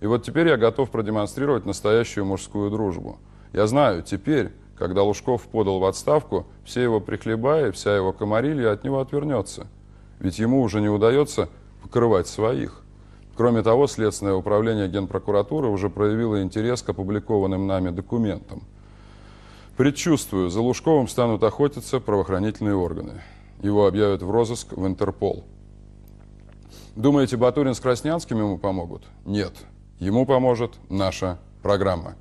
И вот теперь я готов продемонстрировать настоящую мужскую дружбу. Я знаю, теперь, когда Лужков подал в отставку, все его прихлебая, вся его комарилья от него отвернется. Ведь ему уже не удается покрывать своих. Кроме того, Следственное управление Генпрокуратуры уже проявило интерес к опубликованным нами документам. Предчувствую, за Лужковым станут охотиться правоохранительные органы. Его объявят в розыск в Интерпол. Думаете, Батурин с Краснянским ему помогут? Нет. Ему поможет наша программа.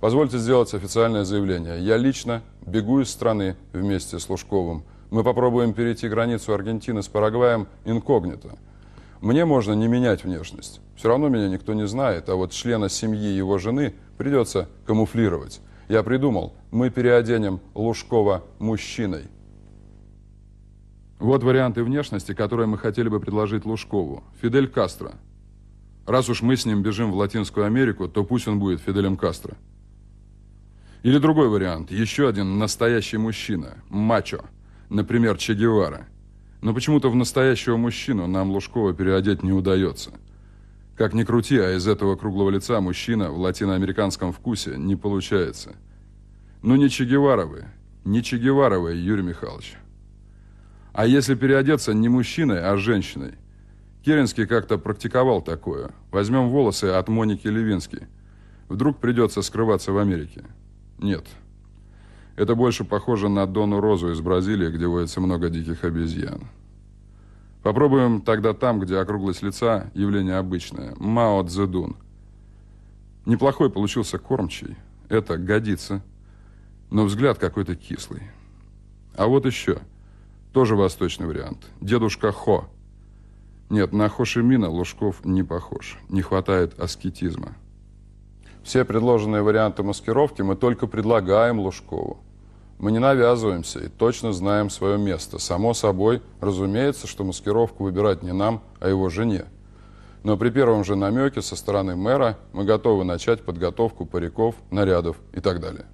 Позвольте сделать официальное заявление. Я лично бегу из страны вместе с Лужковым. Мы попробуем перейти границу Аргентины с Парагваем инкогнито. Мне можно не менять внешность. Все равно меня никто не знает, а вот члена семьи его жены придется камуфлировать. Я придумал, мы переоденем Лужкова мужчиной. Вот варианты внешности, которые мы хотели бы предложить Лужкову. Фидель Кастро, Раз уж мы с ним бежим в Латинскую Америку, то пусть он будет Фиделем Кастро. Или другой вариант. Еще один настоящий мужчина. Мачо. Например, Че Гевара. Но почему-то в настоящего мужчину нам Лужкова переодеть не удается. Как ни крути, а из этого круглого лица мужчина в латиноамериканском вкусе не получается. Ну не Че Геваровы, Не Че Геваровы Юрий Михайлович. А если переодеться не мужчиной, а женщиной – Керенский как-то практиковал такое. Возьмем волосы от Моники Левински. Вдруг придется скрываться в Америке. Нет. Это больше похоже на Дону Розу из Бразилии, где водится много диких обезьян. Попробуем тогда там, где округлость лица – явление обычное. Мао Цзэдун. Неплохой получился кормчий. Это годится. Но взгляд какой-то кислый. А вот еще. Тоже восточный вариант. Дедушка Хо – нет, на Хошимина Лужков не похож. Не хватает аскетизма. Все предложенные варианты маскировки мы только предлагаем Лужкову. Мы не навязываемся и точно знаем свое место. Само собой, разумеется, что маскировку выбирать не нам, а его жене. Но при первом же намеке со стороны мэра мы готовы начать подготовку париков, нарядов и так далее.